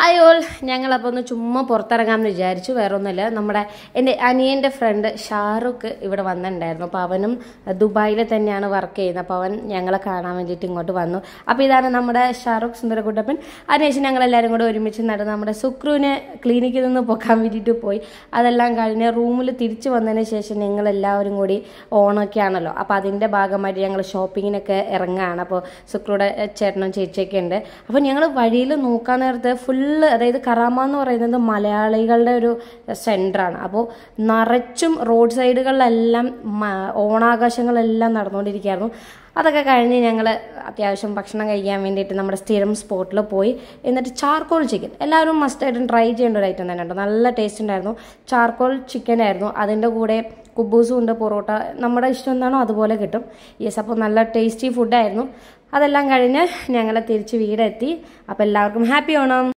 hi all ഞങ്ങളപ്പോൾ ഒന്ന് ചുമ്മാ പുറത്തിറങ്ങാമെന്ന് വിചാരിച്ചു വേറൊന്നുമില്ല നമ്മുടെ എൻ്റെ അനിയൻ്റെ ഫ്രണ്ട് ഷാറുഖ് ഇവിടെ വന്നിട്ടുണ്ടായിരുന്നു അപ്പോൾ അവനും ദുബായിൽ തന്നെയാണ് വർക്ക് ചെയ്യുന്നത് അപ്പോൾ അവൻ ഞങ്ങളെ കാണാൻ വേണ്ടിയിട്ട് ഇങ്ങോട്ട് വന്നു അപ്പോൾ ഇതാണ് നമ്മുടെ ഷാറുഖ് സുന്ദരകുട്ടപ്പൻ അതിനുശേഷം ഞങ്ങളെല്ലാവരും കൂടെ ഒരുമിച്ച് നടന്ന് നമ്മുടെ സുക്രുവിനെ ക്ലിനിക്കിൽ നിന്ന് പോക്കാൻ വേണ്ടിയിട്ട് പോയി അതെല്ലാം കഴിഞ്ഞ് റൂമിൽ തിരിച്ചു വന്നതിന് ശേഷം ഞങ്ങളെല്ലാവരും കൂടി ഓണൊക്കെ ആണല്ലോ അപ്പോൾ അതിൻ്റെ ഭാഗമായിട്ട് ഞങ്ങൾ ഷോപ്പിങ്ങിനൊക്കെ ഇറങ്ങുകയാണ് അപ്പോൾ സുക്രൂടെ ചേട്ടനും ചേച്ചിയൊക്കെ ഉണ്ട് അപ്പോൾ ഞങ്ങൾ വഴിയിൽ നോക്കാൻ നേരത്ത് ഫുൾ ഫുള്ള് അതായത് കറാമ എന്ന് പറയുന്നത് മലയാളികളുടെ ഒരു സെൻറ്ററാണ് അപ്പോൾ നിറച്ചും റോഡ് സൈഡുകളിലെല്ലാം ഓണാഘോഷങ്ങളെല്ലാം നടന്നുകൊണ്ടിരിക്കുകയായിരുന്നു അതൊക്കെ കഴിഞ്ഞ് ഞങ്ങൾ അത്യാവശ്യം ഭക്ഷണം കഴിക്കാൻ വേണ്ടിയിട്ട് നമ്മുടെ സ്ഥിരം സ്പോട്ടിൽ പോയി എന്നിട്ട് ചാർക്കോൾ ചിക്കൻ എല്ലാവരും മസ്റ്റായിട്ടും ട്രൈ ചെയ്യേണ്ട ഒരു ഐറ്റം തന്നെ ഉണ്ടോ നല്ല ടേസ്റ്റ് ഉണ്ടായിരുന്നു ചാർക്കോൾ ചിക്കൻ ആയിരുന്നു അതിൻ്റെ കൂടെ കുബൂസും ഉണ്ട് പൊറോട്ട നമ്മുടെ ഇഷ്ടം എന്താണോ അതുപോലെ കിട്ടും യെസ് അപ്പോൾ നല്ല ടേസ്റ്റി ഫുഡായിരുന്നു അതെല്ലാം കഴിഞ്ഞ് ഞങ്ങൾ തിരിച്ച് വീടെത്തി അപ്പോൾ എല്ലാവർക്കും ഹാപ്പി ഓണം